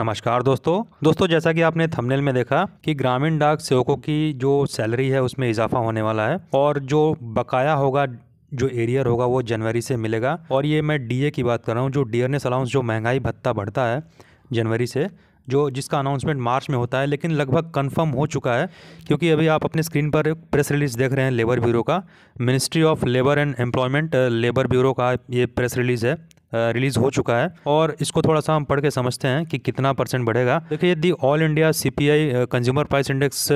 नमस्कार दोस्तों दोस्तों जैसा कि आपने थंबनेल में देखा कि ग्रामीण डाक सेवकों की जो सैलरी है उसमें इजाफा होने वाला है और जो बकाया होगा जो एरियर होगा वो जनवरी से मिलेगा और ये मैं डीए की बात कर रहा हूँ जो डियरनेस अलाउंस जो महंगाई भत्ता बढ़ता है जनवरी से जो जिसका अनाउंसमेंट मार्च में होता है लेकिन लगभग कंफर्म हो चुका है क्योंकि अभी आप अपने स्क्रीन पर एक प्रेस रिलीज़ देख रहे हैं लेबर ब्यूरो का ministry of labour and employment labour bureau का ये प्रेस रिलीज़ है रिलीज़ हो चुका है और इसको थोड़ा सा हम पढ़ के समझते हैं कि कितना परसेंट बढ़ेगा देखिए यदि all India C P I consumer price index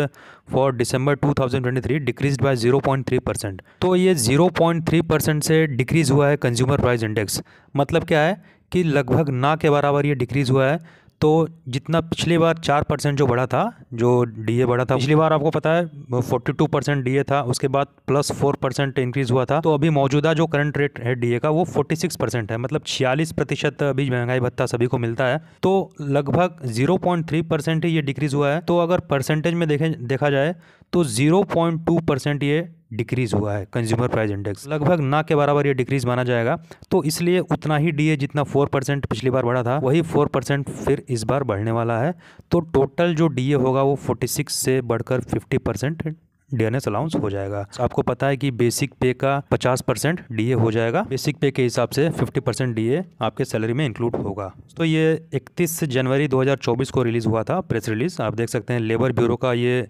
for December 2023 decrease by 0.3 percent तो ये 0.3 परसेंट से डिक्रीज़ हुआ है कंज्यूमर प्राइस इंडेक्स मतलब क्या है कि लगभग ना के बराबर ये डिक्रीज़ हुआ है तो जितना पिछली बार चार परसेंट जो बढ़ा था जो डीए बढ़ा था पिछली बार आपको पता है फोर्टी टू परसेंट ए था उसके बाद प्लस फोर परसेंट इंक्रीज हुआ था तो अभी मौजूदा जो करंट रेट है डीए का वो फोर्टी सिक्स परसेंट है मतलब छियालीस प्रतिशत अभी महंगाई भत्ता सभी को मिलता है तो लगभग जीरो पॉइंट थ्री परसेंट ही ये डिक्रीज हुआ है तो अगर परसेंटेज में देखें देखा जाए तो जीरो पॉइंट टू परसेंट ये डिक्रीज़ हुआ है कंज्यूमर प्राइस इंडेक्स लगभग ना के बराबर ये डिक्रीज़ माना जाएगा तो इसलिए उतना ही डी जितना फोर परसेंट पिछली बार बढ़ा था वही फोर परसेंट फिर इस बार बढ़ने वाला है तो टोटल जो डी होगा वो फोर्टी सिक्स से बढ़कर फिफ्टी परसेंट डीएनएस अलाउंस हो जाएगा आपको पता है कि बेसिक पे का 50 परसेंट डी हो जाएगा बेसिक पे के हिसाब से 50 परसेंट डी आपके सैलरी में इंक्लूड होगा तो ये 31 जनवरी 2024 को रिलीज़ हुआ था प्रेस रिलीज़ आप देख सकते हैं लेबर ब्यूरो का ये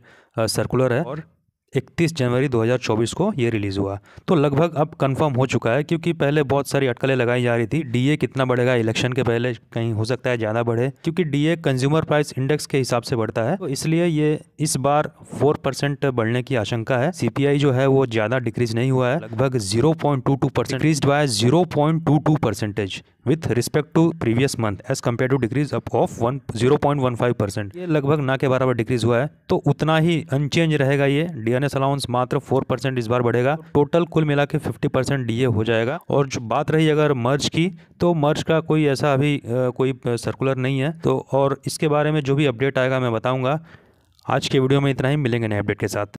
सर्कुलर है और इकतीस जनवरी 2024 को ये रिलीज़ हुआ तो लगभग अब कंफर्म हो चुका है क्योंकि पहले बहुत सारी अटकलें लगाई जा रही थी डीए कितना बढ़ेगा इलेक्शन के पहले कहीं हो सकता है ज़्यादा बढ़े क्योंकि डीए कंज्यूमर प्राइस इंडेक्स के हिसाब से बढ़ता है तो इसलिए ये इस बार फोर परसेंट बढ़ने की आशंका है सीपीआई जो है वो ज़्यादा डिक्रीज नहीं हुआ है लगभग zero point two two percent decrease by zero point two two percentage with respect to previous month as compare to decrease up of one zero point one five percent ये लगभग ना के बराबर डिक्रीज हुआ है तो उतना ही अनचेंज रहेगा ये डीएनएस अलाउंस मात्र फोर परसेंट इस बार बढ़ेगा टोटल कुल मिला के फिफ्टी परसेंट डी ए हो जाएगा और जो बात रही अगर मर्ज की तो मर्ज का कोई ऐसा अभी कोई सर्कुलर नहीं है तो और इसके बारे में जो भी अपडेट आएगा मैं बताऊँगा आज के वीडियो में इतना ही मिलेंगे नए अपडेट के साथ